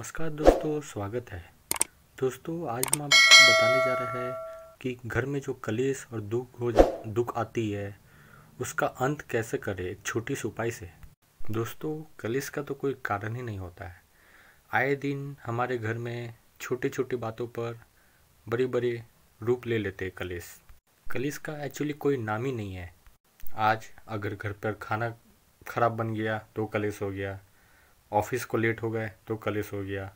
नमस्कार दोस्तों स्वागत है दोस्तों आज हम आपको बताने जा रहे हैं कि घर में जो कलेश और दुख हो दुख आती है उसका अंत कैसे करें एक छोटी सी उपाय से दोस्तों कलेश का तो कोई कारण ही नहीं होता है आए दिन हमारे घर में छोटी छोटी बातों पर बड़े बड़े रूप ले लेते हैं कलेश कलेश का एक्चुअली कोई नाम ही नहीं है आज अगर घर पर खाना खराब बन गया तो कलेश हो गया ऑफिस को लेट हो गए तो कलेश हो गया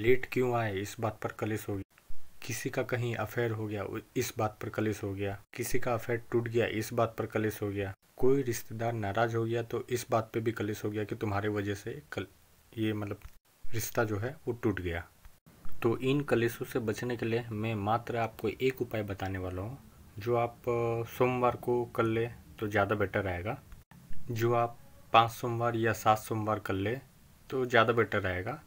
लेट क्यों आए इस बात पर कलेश हो गया किसी का कहीं अफेयर हो गया इस बात पर कलेश हो गया किसी का अफेयर टूट गया इस बात पर कलेश हो गया कोई रिश्तेदार नाराज हो गया तो इस बात पे भी कलेश हो गया कि तुम्हारे वजह से कल ये मतलब रिश्ता जो है वो टूट गया तो इन कलेशों से बचने के लिए मैं मात्र आपको एक उपाय बताने वाला हूँ जो आप सोमवार को कर ले तो ज़्यादा बेटर रहेगा जो आप पाँच सोमवार या सात सोमवार कर ले तो ज़्यादा बेटर रहेगा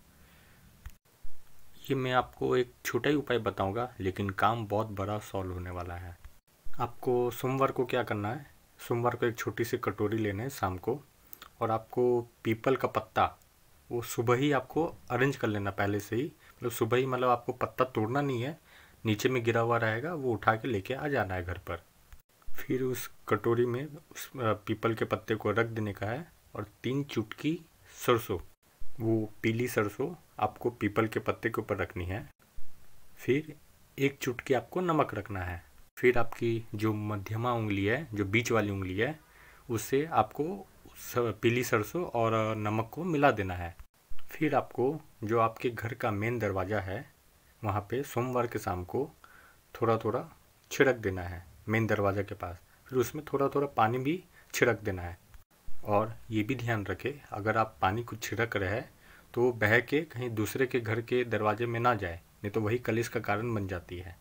ये मैं आपको एक छोटा ही उपाय बताऊंगा लेकिन काम बहुत बड़ा सॉल्व होने वाला है आपको सोमवार को क्या करना है सोमवार को एक छोटी सी कटोरी लेना है शाम को और आपको पीपल का पत्ता वो सुबह ही आपको अरेंज कर लेना पहले से ही मतलब सुबह ही मतलब आपको पत्ता तोड़ना नहीं है नीचे में गिरा हुआ रहेगा वो उठा के लेके आ जाना है घर पर फिर उस कटोरी में उस पीपल के पत्ते को रख देने का है और तीन चुटकी सरसों वो पीली सरसों आपको पीपल के पत्ते के ऊपर रखनी है फिर एक चुटकी आपको नमक रखना है फिर आपकी जो मध्यमा उंगली है जो बीच वाली उंगली है उससे आपको पीली सरसों और नमक को मिला देना है फिर आपको जो आपके घर का मेन दरवाज़ा है वहाँ पे सोमवार के शाम को थोड़ा थोड़ा छिड़क देना है मेन दरवाज़ा के पास फिर उसमें थोड़ा थोड़ा पानी भी छिड़क देना है और ये भी ध्यान रखें अगर आप पानी को छिड़क रहे हैं तो बह के कहीं दूसरे के घर के दरवाजे में ना जाए नहीं तो वही कलिस का कारण बन जाती है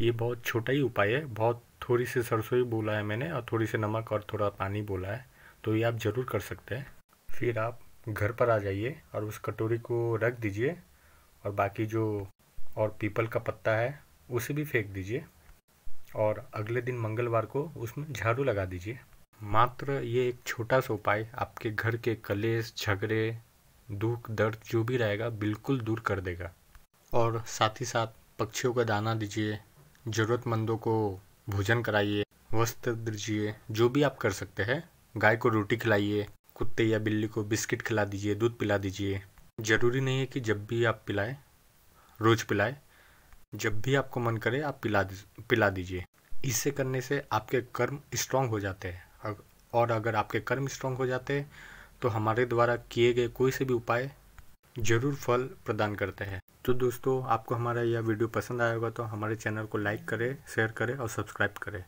ये बहुत छोटा ही उपाय है बहुत थोड़ी सी सरसों ही बोला है मैंने और थोड़ी सी नमक और थोड़ा पानी बोला है तो ये आप ज़रूर कर सकते हैं फिर आप घर पर आ जाइए और उस कटोरी को रख दीजिए और बाकी जो और पीपल का पत्ता है उसे भी फेंक दीजिए और अगले दिन मंगलवार को उसमें झाड़ू लगा दीजिए मात्र ये एक छोटा सा उपाय आपके घर के कलेश झगड़े दुख दर्द जो भी रहेगा बिल्कुल दूर कर देगा और साथ ही साथ पक्षियों का दाना दीजिए ज़रूरतमंदों को भोजन कराइए वस्त्र दीजिए जो भी आप कर सकते हैं गाय को रोटी खिलाइए कुत्ते या बिल्ली को बिस्किट खिला दीजिए दूध पिला दीजिए ज़रूरी नहीं है कि जब भी आप पिलाएं रोज़ पिलाएं जब भी आपको मन करे आप पिला पिला दीजिए इससे करने से आपके कर्म स्ट्रांग हो जाते हैं और अगर आपके कर्म स्ट्रांग हो जाते हैं तो हमारे द्वारा किए गए कोई से भी उपाय जरूर फल प्रदान करते हैं तो दोस्तों आपको हमारा यह वीडियो पसंद आएगा तो हमारे चैनल को लाइक करें शेयर करें और सब्सक्राइब करें